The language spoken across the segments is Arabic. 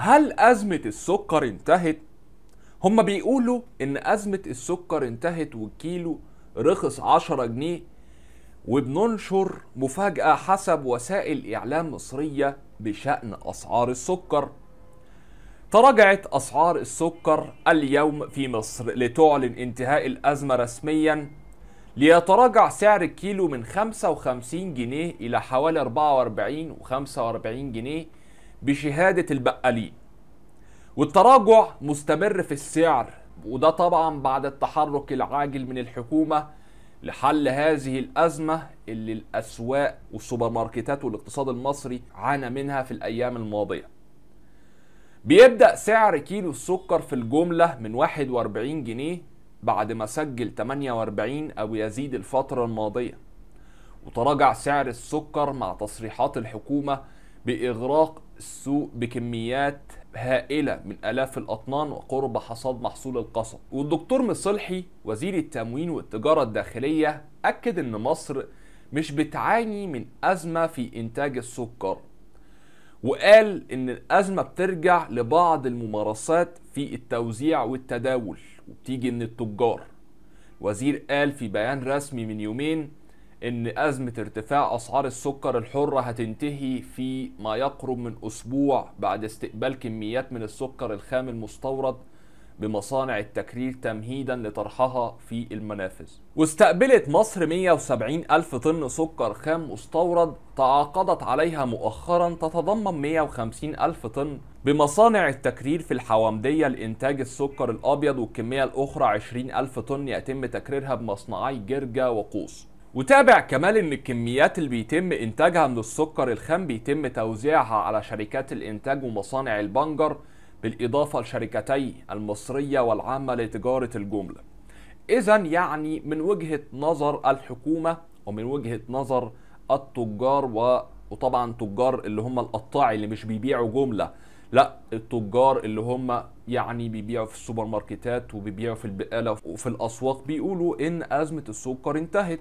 هل أزمة السكر انتهت؟ هما بيقولوا إن أزمة السكر انتهت والكيلو رخص 10 جنيه وبننشر مفاجأة حسب وسائل إعلام مصرية بشأن أسعار السكر تراجعت أسعار السكر اليوم في مصر لتعلن انتهاء الأزمة رسميا ليتراجع سعر الكيلو من 55 جنيه إلى حوالي 44 و 45 جنيه بشهادة البقالين والتراجع مستمر في السعر وده طبعا بعد التحرك العاجل من الحكومة لحل هذه الأزمة اللي الأسواق والسوبر ماركتات والاقتصاد المصري عانى منها في الأيام الماضية بيبدأ سعر كيلو السكر في الجملة من 41 جنيه بعد ما سجل 48 أو يزيد الفترة الماضية وتراجع سعر السكر مع تصريحات الحكومة بإغراق السوق بكميات هائله من الاف الاطنان وقرب حصاد محصول القصب والدكتور مصلحي وزير التموين والتجاره الداخليه اكد ان مصر مش بتعاني من ازمه في انتاج السكر وقال ان الازمه بترجع لبعض الممارسات في التوزيع والتداول وبتيجي من التجار وزير قال في بيان رسمي من يومين ان ازمه ارتفاع اسعار السكر الحره هتنتهي في ما يقرب من اسبوع بعد استقبال كميات من السكر الخام المستورد بمصانع التكرير تمهيدا لطرحها في المنافذ واستقبلت مصر 170 ألف طن سكر خام مستورد تعاقدت عليها مؤخرا تتضمن 150 ألف طن بمصانع التكرير في الحوامدية لإنتاج السكر الأبيض والكمية الأخرى 20 ألف طن يتم تكريرها بمصنعي جرجا وقوس وتابع كمان ان الكميات اللي بيتم انتاجها من السكر الخام بيتم توزيعها على شركات الانتاج ومصانع البنجر بالاضافه لشركتي المصريه والعامه لتجاره الجمله. اذا يعني من وجهه نظر الحكومه ومن وجهه نظر التجار و... وطبعا تجار اللي هم القطاعي اللي مش بيبيعوا جمله لا التجار اللي هم يعني بيبيعوا في السوبر ماركتات وبيبيعوا في البقاله وفي الاسواق بيقولوا ان ازمه السكر انتهت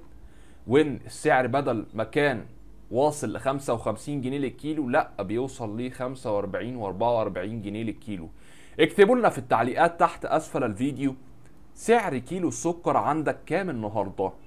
وان السعر بدل ما كان واصل ل 55 جنيه للكيلو لا بيوصل ل 45 و44 جنيه للكيلو اكتبوا لنا في التعليقات تحت اسفل الفيديو سعر كيلو السكر عندك كام النهارده